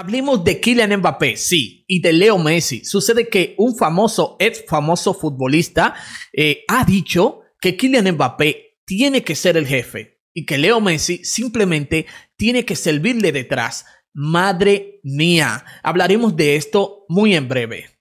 Hablemos de Kylian Mbappé, sí, y de Leo Messi. Sucede que un famoso, ex famoso futbolista eh, ha dicho que Kylian Mbappé tiene que ser el jefe y que Leo Messi simplemente tiene que servirle detrás. Madre mía, hablaremos de esto muy en breve.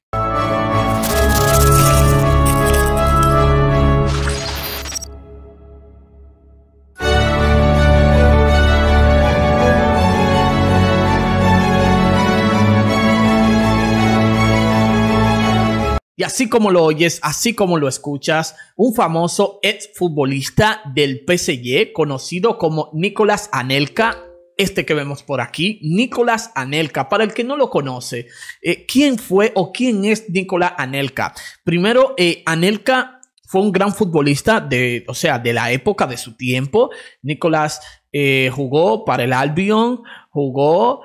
así como lo oyes, así como lo escuchas, un famoso exfutbolista del PSG conocido como Nicolás Anelka, este que vemos por aquí, Nicolás Anelka. Para el que no lo conoce, eh, ¿quién fue o quién es Nicolás Anelka? Primero, eh, Anelka fue un gran futbolista de, o sea, de la época de su tiempo. Nicolás eh, jugó para el Albion, jugó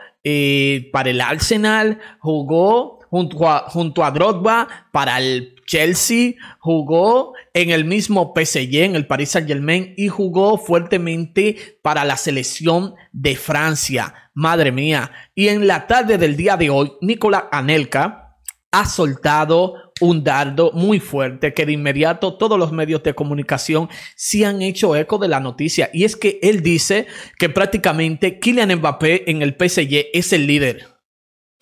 para el Arsenal, jugó junto a, Drogba para el Chelsea, jugó en el mismo PSG, en el Paris Saint Germain, y jugó fuertemente para la selección de Francia. Madre mía. Y en la tarde del día de hoy, Nicolás Anelka ha soltado un dardo muy fuerte que de inmediato todos los medios de comunicación se han hecho eco de la noticia. Y es que él dice que prácticamente Kylian Mbappé en el PSG es el líder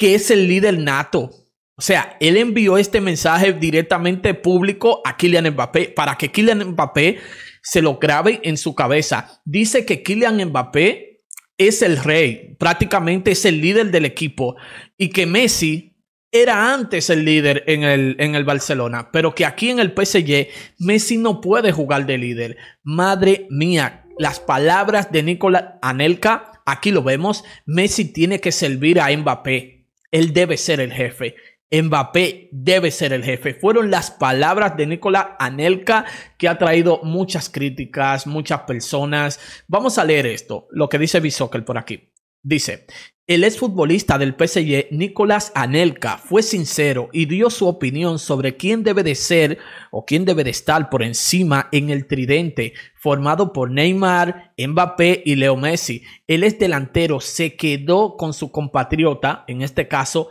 que es el líder nato. O sea, él envió este mensaje directamente público a Kylian Mbappé para que Kylian Mbappé se lo grabe en su cabeza. Dice que Kylian Mbappé es el rey, prácticamente es el líder del equipo y que Messi era antes el líder en el, en el Barcelona, pero que aquí en el PSG Messi no puede jugar de líder. Madre mía, las palabras de Nicolás Anelka, aquí lo vemos, Messi tiene que servir a Mbappé él debe ser el jefe. Mbappé debe ser el jefe. Fueron las palabras de Nicolás Anelka que ha traído muchas críticas, muchas personas. Vamos a leer esto, lo que dice Bisokel por aquí. Dice, el exfutbolista del PSG, Nicolás Anelka, fue sincero y dio su opinión sobre quién debe de ser o quién debe de estar por encima en el tridente formado por Neymar, Mbappé y Leo Messi. El ex delantero se quedó con su compatriota, en este caso,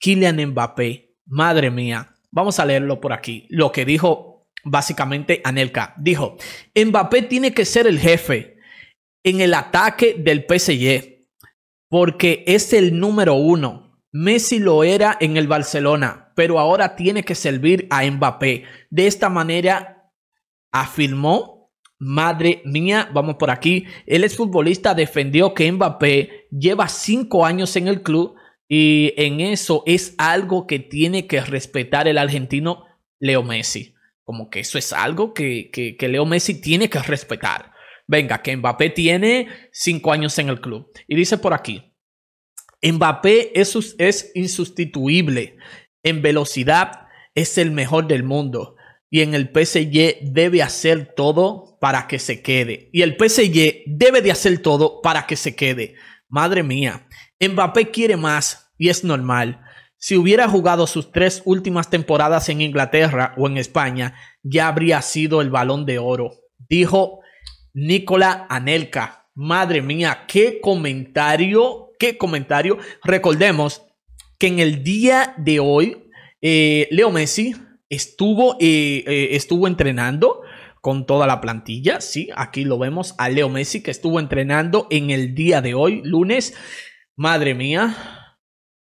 Kylian Mbappé. Madre mía, vamos a leerlo por aquí, lo que dijo básicamente Anelka. Dijo, Mbappé tiene que ser el jefe en el ataque del PSG porque es el número uno. Messi lo era en el Barcelona, pero ahora tiene que servir a Mbappé. De esta manera, afirmó, madre mía, vamos por aquí, Él es futbolista, defendió que Mbappé lleva cinco años en el club y en eso es algo que tiene que respetar el argentino Leo Messi. Como que eso es algo que, que Leo Messi tiene que respetar. Venga, que Mbappé tiene cinco años en el club. Y dice por aquí, Mbappé es, es insustituible en velocidad, es el mejor del mundo. Y en el PSG debe hacer todo para que se quede. Y el PSG debe de hacer todo para que se quede. Madre mía, Mbappé quiere más y es normal. Si hubiera jugado sus tres últimas temporadas en Inglaterra o en España, ya habría sido el balón de oro, dijo Nicola Anelka. Madre mía, qué comentario, qué comentario. Recordemos que en el día de hoy, eh, Leo Messi estuvo, eh, eh, estuvo entrenando con toda la plantilla, sí, aquí lo vemos a Leo Messi que estuvo entrenando en el día de hoy, lunes. Madre mía,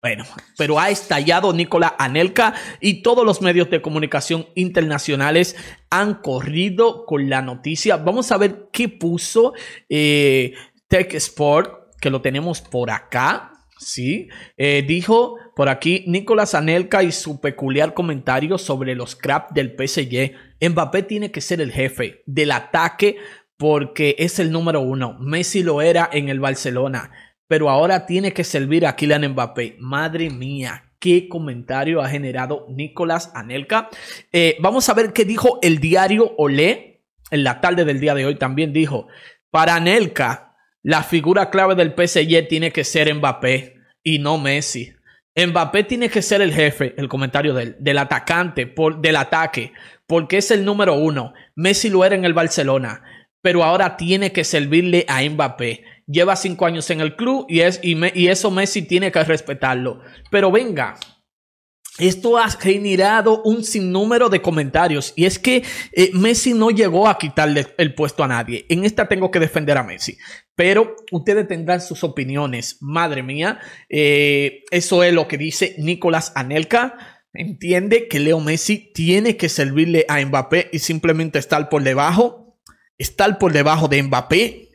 bueno, pero ha estallado Nicolás Anelka y todos los medios de comunicación internacionales han corrido con la noticia. Vamos a ver qué puso eh, Tech Sport, que lo tenemos por acá. Sí, eh, dijo por aquí Nicolás Anelka y su peculiar comentario sobre los craps del PSG. Mbappé tiene que ser el jefe del ataque porque es el número uno. Messi lo era en el Barcelona pero ahora tiene que servir a Kylian Mbappé. Madre mía, qué comentario ha generado Nicolás Anelka. Eh, vamos a ver qué dijo el diario Olé en la tarde del día de hoy. También dijo, para Anelka, la figura clave del PSG tiene que ser Mbappé y no Messi. Mbappé tiene que ser el jefe, el comentario del, del atacante, por, del ataque, porque es el número uno. Messi lo era en el Barcelona, pero ahora tiene que servirle a Mbappé lleva cinco años en el club y, es, y, eso Messi tiene que respetarlo. Pero venga, esto ha generado un sinnúmero de comentarios y es que eh, Messi no llegó a quitarle el puesto a nadie. En esta tengo que defender a Messi, pero ustedes tendrán sus opiniones. Madre mía, eh, eso es lo que dice Nicolás Anelka. Entiende que Leo Messi tiene que servirle a Mbappé y simplemente estar por debajo, estar por debajo de Mbappé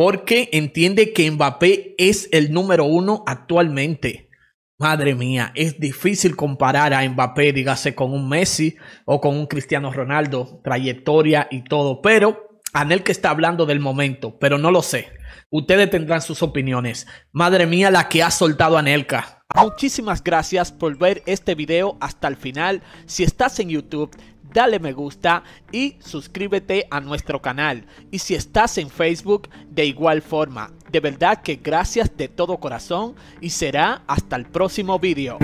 porque entiende que Mbappé es el número uno actualmente. Madre mía, es difícil comparar a Mbappé, dígase, con un Messi o con un Cristiano Ronaldo, trayectoria y todo, pero Anel que está hablando del momento, pero no lo sé. Ustedes tendrán sus opiniones. Madre mía, la que ha soltado Anelka. Muchísimas gracias por ver este video hasta el final. Si estás en YouTube, dale me gusta y suscríbete a nuestro canal. Y si estás en Facebook, de igual forma. De verdad que gracias de todo corazón y será hasta el próximo video.